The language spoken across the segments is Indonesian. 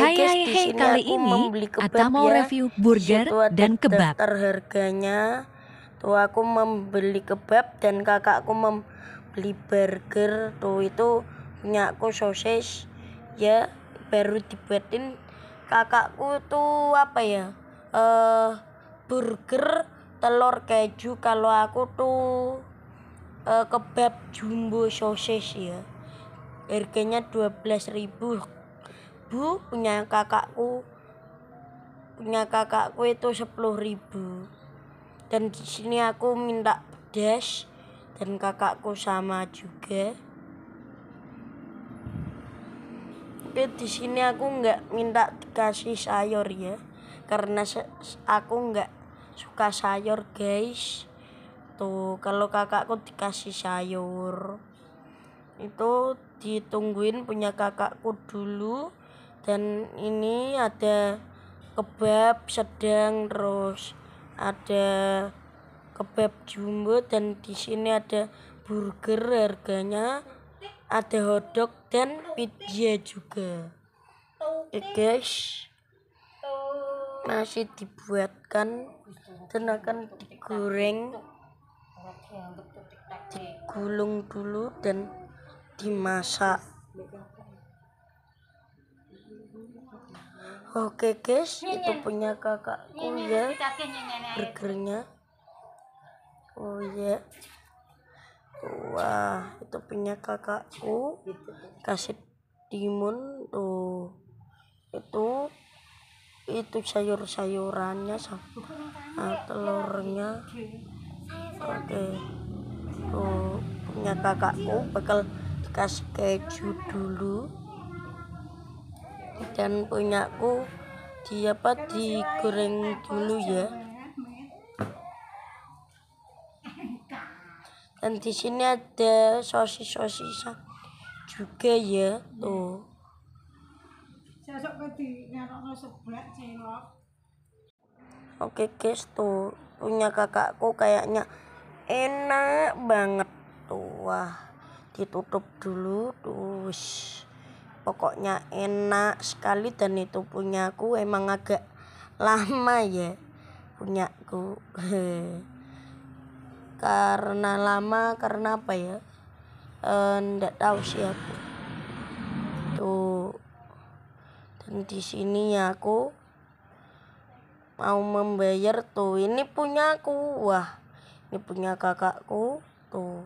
Hai hey hai kali ini Ata mau ya. review burger Situ dan kebab. Terharganya tuh aku membeli kebab dan kakakku membeli burger tuh itu punya aku sosis ya baru dibuatin kakakku tuh apa ya eh uh, burger telur keju kalau aku tuh uh, kebab jumbo sosis ya harganya 12.000 ribu punya kakakku punya kakakku itu sepuluh ribu dan di sini aku minta dash dan kakakku sama juga tapi di sini aku nggak minta dikasih sayur ya karena aku nggak suka sayur guys tuh kalau kakakku dikasih sayur itu ditungguin punya kakakku dulu dan ini ada kebab sedang terus ada kebab jumbo dan di sini ada burger harganya ada hotdog dan pizza juga oke guys masih dibuatkan dan akan digoreng digulung dulu dan dimasak Oke guys, itu punya kakakku ya. Burgernya. Oh ya. Wah, itu punya kakakku. Kasih timun tuh. Itu itu sayur-sayurannya sama telurnya. Oke. Tuh, punya kakakku bakal dikasih keju dulu dan punyaku diapa digoreng dulu ya dan di sini ada sosis sosis juga ya tuh oke guys tuh punya kakakku kayaknya enak banget tuh wah ditutup dulu tuh pokoknya enak sekali dan itu punya aku emang agak lama ya punya punyaku karena lama karena apa ya eh, ndak tahu sih aku tuh dan di sini ya aku mau membayar tuh ini punya punyaku wah ini punya kakakku tuh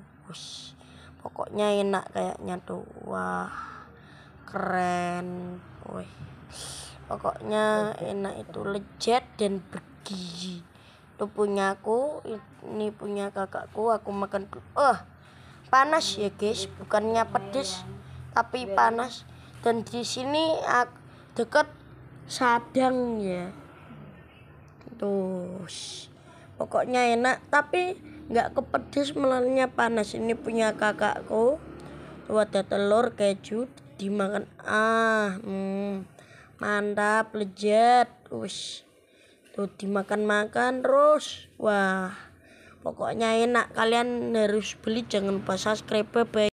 pokoknya enak kayaknya tuh wah keren Wih. pokoknya enak itu lezat dan bergizi itu punya aku ini punya kakakku aku makan tuh, oh panas ya guys bukannya pedes tapi panas dan di sini deket sadang ya tuh pokoknya enak tapi nggak kepedes melalunya panas ini punya kakakku tuh ada telur keju dimakan ah hmm, mantap lezat us tuh dimakan-makan terus wah pokoknya enak kalian harus beli jangan lupa subscribe bye, -bye.